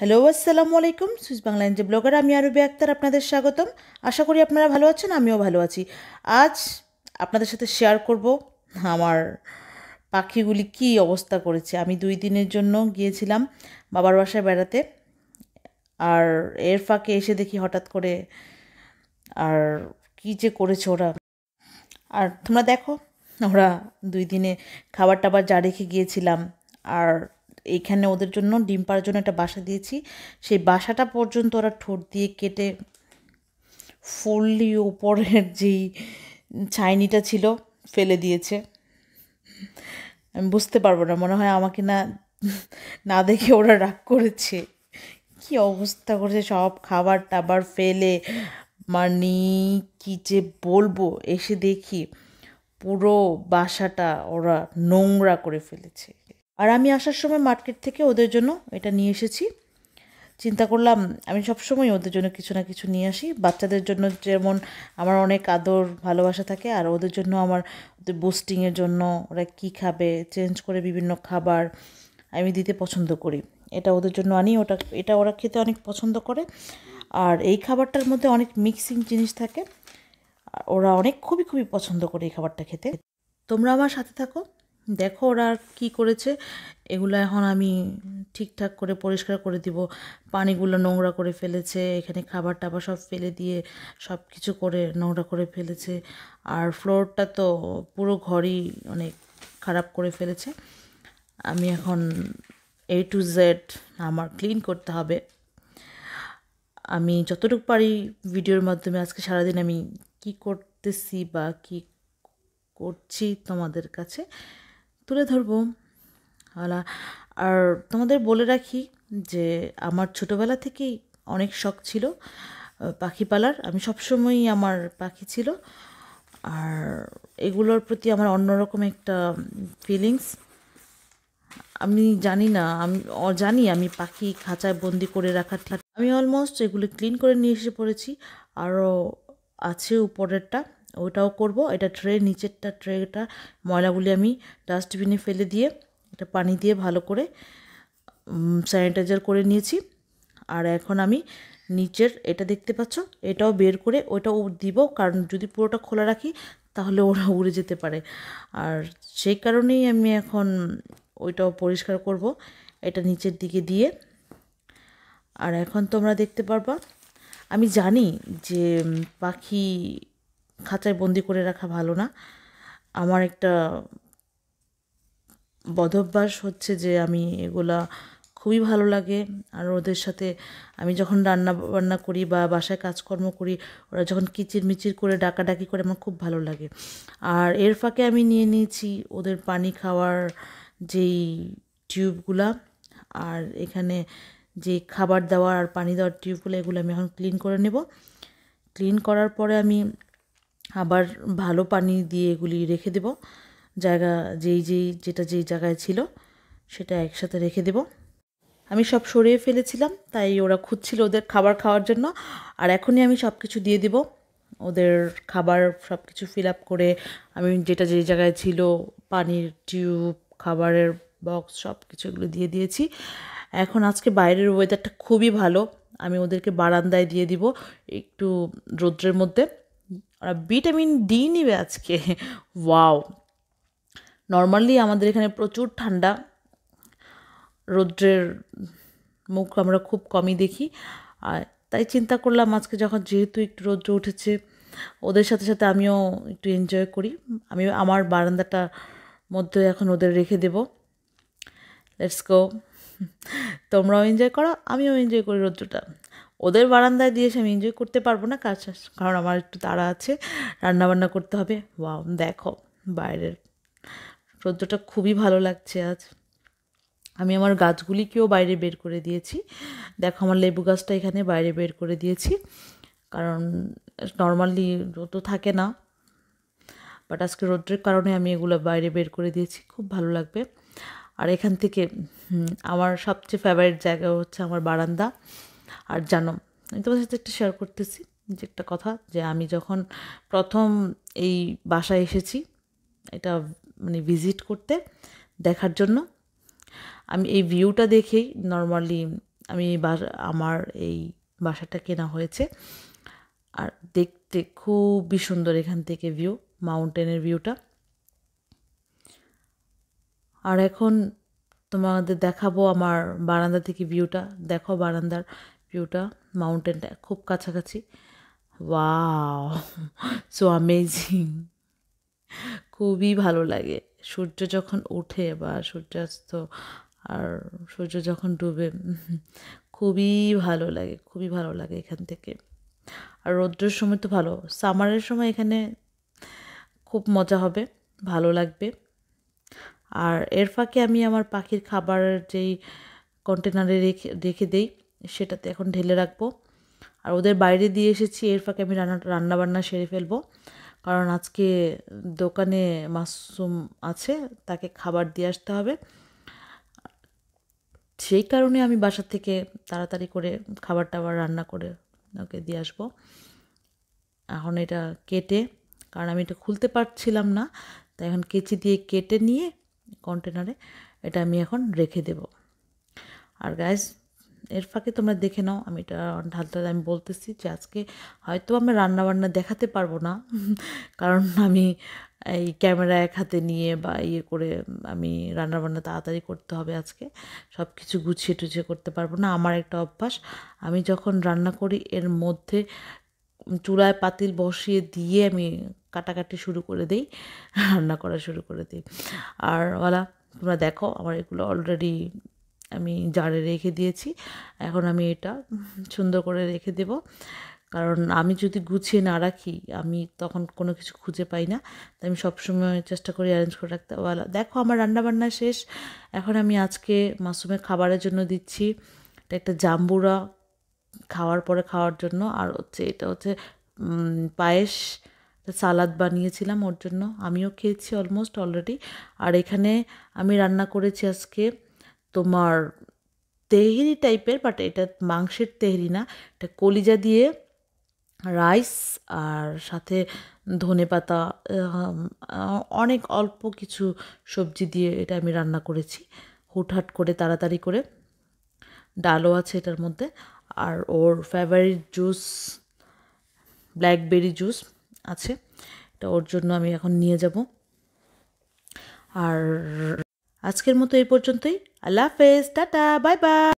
hello আসসালামু আলাইকুম Swiss Bangla যে ব্লগার আমি আরবি আক্তার আপনাদের স্বাগতম আশা করি আপনারা ভালো আছেন আমিও ভালো আছি আজ আপনাদের সাথে শেয়ার করব আমার পাখিগুলি কি অবস্থা করেছে আমি দুই দিনের জন্য গিয়েছিলাম বাবার বাসায় বেড়াতে আর এর ফাঁকে এসে দেখি হঠাৎ করে আর কি যে করেছে ওরা আর তোমরা দেখো ওরা দুই দিনে খাবার টাবার যা রেখে গিয়েছিলাম আর এইখানে ওদের জন্য ডিম পাড়ার জন্য একটা বাসা দিয়েছি সেই বাসাটা পর্যন্ত ওরা ঠোঁট দিয়ে কেটে ফুললি ওপরের যেই ছাইনিটা ছিল ফেলে দিয়েছে আমি বুঝতে পারবো না মনে হয় আমাকে না না দেখে ওরা রাগ করেছে কি অবস্থা করেছে সব খাবার টাবার ফেলে মানে কি যে বলবো এসে দেখি পুরো বাসাটা ওরা নোংরা করে ফেলেছে আর আমি আসার সময় মার্কেট থেকে ওদের জন্য এটা নিয়ে এসেছি চিন্তা করলাম আমি সবসময় ওদের জন্য কিছু না কিছু নিয়ে আসি বাচ্চাদের জন্য যেমন আমার অনেক আদর ভালোবাসা থাকে আর ওদের জন্য আমার ওদের বুস্টিংয়ের জন্য ওরা কী খাবে চেঞ্জ করে বিভিন্ন খাবার আমি দিতে পছন্দ করি এটা ওদের জন্য আনি ওটা এটা ওরা খেতে অনেক পছন্দ করে আর এই খাবারটার মধ্যে অনেক মিক্সিং জিনিস থাকে ওরা অনেক খুবই খুবই পছন্দ করে এই খাবারটা খেতে তোমরা আমার সাথে থাকো দেখো ওরা কি করেছে এগুলো এখন আমি ঠিকঠাক করে পরিষ্কার করে দিব পানিগুলো নোংরা করে ফেলেছে এখানে খাবার টাবার সব ফেলে দিয়ে সব কিছু করে নোংরা করে ফেলেছে আর ফ্লোরটা তো পুরো ঘরই অনেক খারাপ করে ফেলেছে আমি এখন এ টু জেড আমার ক্লিন করতে হবে আমি যতটুকু পারি ভিডিওর মাধ্যমে আজকে সারাদিন আমি কি করতেছি বা কি করছি তোমাদের কাছে তুলে ধরবো হলা আর তোমাদের বলে রাখি যে আমার ছোটোবেলা থেকেই অনেক শখ ছিল পাখি পালার আমি সবসময়ই আমার পাখি ছিল আর এগুলোর প্রতি আমার অন্যরকম একটা ফিলিংস আমি জানি না আমি জানি আমি পাখি খাঁচায় বন্দি করে রাখার আমি অলমোস্ট এগুলো ক্লিন করে নিয়ে এসে পড়েছি আরও আছে উপরেরটা ওটাও করব এটা ট্রে নিচেরটা ট্রেটা ময়লাগুলি আমি ডাস্টবিনে ফেলে দিয়ে এটা পানি দিয়ে ভালো করে স্যানিটাইজার করে নিয়েছি আর এখন আমি নিচের এটা দেখতে পাচ্ছ এটাও বের করে ওটা দিব কারণ যদি পুরোটা খোলা রাখি তাহলে ওরা উড়ে যেতে পারে আর সেই কারণেই আমি এখন ওইটাও পরিষ্কার করব এটা নিচের দিকে দিয়ে আর এখন তোমরা দেখতে পারবা আমি জানি যে পাখি খাঁচায় বন্দি করে রাখা ভালো না আমার একটা বদভ্যাস হচ্ছে যে আমি এগুলা খুবই ভালো লাগে আর ওদের সাথে আমি যখন রান্না বান্না করি বা বাসায় কাজকর্ম করি ওরা যখন কিচির মিচির করে ডাকাডাকি করে আমার খুব ভালো লাগে আর এর ফাঁকে আমি নিয়ে নিয়েছি ওদের পানি খাওয়ার যেই টিউবগুলা আর এখানে যে খাবার দেওয়ার আর পানি দেওয়ার টিউবগুলো এগুলো আমি এখন ক্লিন করে নেব ক্লিন করার পরে আমি আবার ভালো পানি দিয়ে এগুলি রেখে দেব জায়গা যেই যেই যেটা যেই জায়গায় ছিল সেটা একসাথে রেখে দেব আমি সব সরিয়ে ফেলেছিলাম তাই ওরা খুঁজছিল ওদের খাবার খাওয়ার জন্য আর এখনই আমি সব কিছু দিয়ে দেব ওদের খাবার সব কিছু ফিল আপ করে আমি যেটা যে জায়গায় ছিল পানির টিউব খাবারের বক্স সব কিছু এগুলো দিয়ে দিয়েছি এখন আজকে বাইরের ওয়েদারটা খুবই ভালো আমি ওদেরকে বারান্দায় দিয়ে দিব একটু রৌদ্রের মধ্যে ওরা ভিটামিন ডি নিবে আজকে ওয়াও নর্মালি আমাদের এখানে প্রচুর ঠান্ডা রৌদ্রের মুখ আমরা খুব কমই দেখি আর তাই চিন্তা করলাম আজকে যখন যেহেতু একটু রৌদ্র উঠেছে ওদের সাথে সাথে আমিও একটু এনজয় করি আমি আমার বারান্দাটা মধ্যে এখন ওদের রেখে দেব লেটস গো তোমরাও এনজয় করো আমিও এনজয় করি রৌদ্রটা ওদের বারান্দায় দিয়ে এসে আমি এনজয় করতে পারবো না কাজ কারণ আমার একটু তাড়া আছে রান্নাবান্না করতে হবে বা দেখো বাইরের সহ্যটা খুবই ভালো লাগছে আজ আমি আমার গাছগুলিকেও বাইরে বের করে দিয়েছি দেখো আমার লেবু গাছটা এখানে বাইরে বের করে দিয়েছি কারণ নর্মালি তো থাকে না বাট আজকে রোদ্রের কারণে আমি এগুলো বাইরে বের করে দিয়েছি খুব ভালো লাগবে আর এখান থেকে আমার সবচেয়ে ফেভারিট জায়গা হচ্ছে আমার বারান্দা আর জানো আমি তোমার সাথে একটা শেয়ার করতেছি যে একটা কথা যে আমি যখন প্রথম এই বাসায় এসেছি এটা মানে ভিজিট করতে দেখার জন্য আমি এই ভিউটা দেখেই নর্মালি আমি আমার এই বাসাটা কেনা হয়েছে আর দেখতে খুবই সুন্দর এখান থেকে ভিউ মাউন্টেনের ভিউটা আর এখন তোমাদের দেখাবো আমার বারান্দা থেকে ভিউটা দেখো বারান্দার ভিউটা মাউন্টেনটা খুব কাছাকাছি ওয়াও সো আমেজিং খুবই ভালো লাগে সূর্য যখন ওঠে বা সূর্যাস্ত আর সূর্য যখন ডুবে খুবই ভালো লাগে খুবই ভালো লাগে এখান থেকে আর রৌদ্রের সময় তো ভালো সামারের সময় এখানে খুব মজা হবে ভালো লাগবে আর এর ফাঁকে আমি আমার পাখির খাবার যেই কন্টেনারে রেখে রেখে দিই সেটাতে এখন ঢেলে রাখবো আর ওদের বাইরে দিয়ে এসেছি এর ফাঁকে আমি রান্না রান্নাবান্না সেরে ফেলবো কারণ আজকে দোকানে মাশরুম আছে তাকে খাবার দিয়ে আসতে হবে সেই কারণে আমি বাসা থেকে তাড়াতাড়ি করে খাবার টাবার রান্না করে ওকে দিয়ে আসবো এখন এটা কেটে কারণ আমি এটা খুলতে পারছিলাম না তাই এখন কেচি দিয়ে কেটে নিয়ে কন্টেনারে এটা আমি এখন রেখে দেব আর গ্যাস এর ফাঁকে তোমরা দেখে নাও আমি এটা ঢালতে আমি বলতেছি যে আজকে হয়তো আমি রান্নাবান্না দেখাতে পারবো না কারণ আমি এই ক্যামেরা এক হাতে নিয়ে বা ইয়ে করে আমি রান্নাবান্না তাড়াতাড়ি করতে হবে আজকে সব কিছু গুছিয়ে টুছিয়ে করতে পারবো না আমার একটা অভ্যাস আমি যখন রান্না করি এর মধ্যে চুলায় পাতিল বসিয়ে দিয়ে আমি কাটাকাটি শুরু করে দিই রান্না করা শুরু করে দিই আর ওলা তোমরা দেখো আমার এগুলো অলরেডি আমি জারে রেখে দিয়েছি এখন আমি এটা সুন্দর করে রেখে দেব কারণ আমি যদি গুছিয়ে না রাখি আমি তখন কোনো কিছু খুঁজে পাই না তাই আমি সবসময় চেষ্টা করি অ্যারেঞ্জ করে রাখতে ভালো দেখো আমার রান্নাবান্না শেষ এখন আমি আজকে মাসুমের খাবারের জন্য দিচ্ছি এটা একটা জাম্বুরা খাওয়ার পরে খাওয়ার জন্য আর হচ্ছে এটা হচ্ছে পায়েস সালাদ বানিয়েছিলাম ওর জন্য আমিও খেয়েছি অলমোস্ট অলরেডি আর এখানে আমি রান্না করেছি আজকে তোমার তেহরি টাইপের বাট এটা মাংসের তেহরি না এটা কলিজা দিয়ে রাইস আর সাথে ধনে পাতা অনেক অল্প কিছু সবজি দিয়ে এটা আমি রান্না করেছি হুটহাট করে তাড়াতাড়ি করে ডালও আছে এটার মধ্যে আর ওর ফেভারিট জুস ব্ল্যাকবেরি জুস আছে এটা ওর জন্য আমি এখন নিয়ে যাব আর আজকের মতো এই পর্যন্তই আল্লাহ হাফেজ টাটা বাই বাই